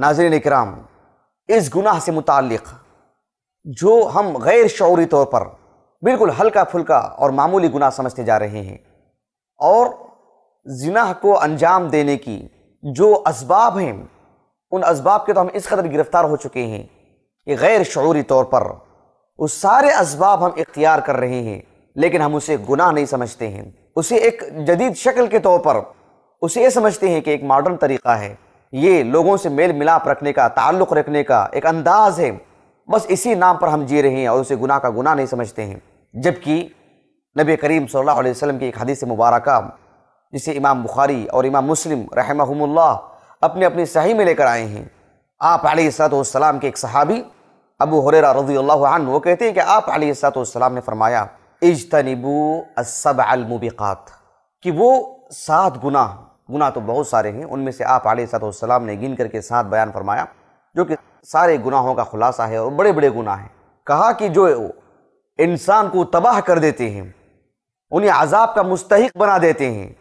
ناظرین اکرام اس گناہ سے متعلق جو ہم غیر شعوری طور پر بالکل ہلکا پھلکا اور معمولی گناہ سمجھتے جا رہے ہیں اور زناح کو انجام دینے کی جو اسباب ہیں ان اسباب کے تو ہم اس قدر گرفتار ہو چکے ہیں کہ غیر شعوری طور پر وہ سارے اسباب ہم اختیار کر رہے ہیں لیکن ہم اسے گناہ نہیں سمجھتے ہیں اسے ایک جدید شکل کے طور پر اسے یہ سمجھتے ہیں کہ ایک ماڈرن طریقہ ہے یہ لوگوں سے میل ملاپ رکھنے کا تعلق رکھنے کا ایک انداز ہے بس اسی نام پر ہم جی رہے ہیں اور اسے گناہ کا گناہ نہیں سمجھتے ہیں جبکہ نبی کریم صلی اللہ علیہ وسلم کی ایک حدیث مبارکہ جسے امام بخاری اور امام مسلم رحمہم اللہ اپنے اپنی صحیح میں لے کر آئے ہیں آپ علیہ السلاۃ والسلام کے ایک صحابی ابو حریرہ رضی اللہ عنہ وہ کہتے ہیں کہ آپ علیہ السلاۃ والسلام نے فرمایا اجتنبو السبع المبقات کہ وہ سات گناہ گناہ تو بہت سارے ہیں ان میں سے آپ علیہ صاحب السلام نے گن کر کے ساتھ بیان فرمایا جو کہ سارے گناہوں کا خلاصہ ہے اور بڑے بڑے گناہ ہیں کہا کہ جو انسان کو تباہ کر دیتے ہیں انہیں عذاب کا مستحق بنا دیتے ہیں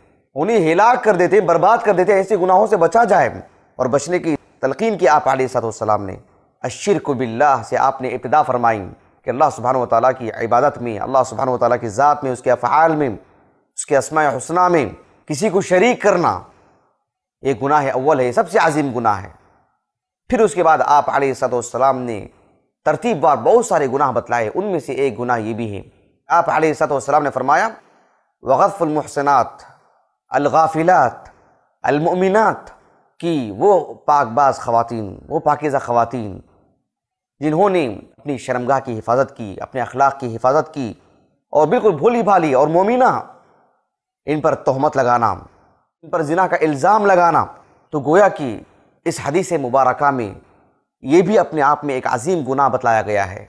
انہیں ہلاک کر دیتے ہیں برباد کر دیتے ہیں ایسے گناہوں سے بچا جائے اور بچنے کی تلقین کی آپ علیہ صاحب السلام نے الشرک باللہ سے آپ نے ابتدا فرمائی کہ اللہ سبحانہ و تعالیٰ کی عبادت میں اللہ سبحانہ و تعالیٰ کی ذات میں اس کے افعال میں اس کے اسماء حسنہ میں کسی کو شریک کرنا یہ گناہ اول ہے سب سے عظیم گناہ ہے پھر اس کے بعد آپ علیہ السلام والسلام نے ترتیب بار بہت سارے گناہ بتلائے ان میں سے ایک گناہ یہ بھی ہے آپ علیہ السلام نے فرمایا وغف المحسنات الغافلات المؤمنات کی وہ پاک باز خواتین وہ پاکیزہ خواتین جنہوں نے اپنی شرمگاہ کی حفاظت کی اپنے اخلاق کی حفاظت کی اور بالکل بھولی بھالی اور مومنہ ان پر تہمت لگانا ان پر زنا کا الزام لگانا تو گویا کہ اس حدیث مبارکہ میں یہ بھی اپنے آپ میں ایک عظیم گناہ بتلایا گیا ہے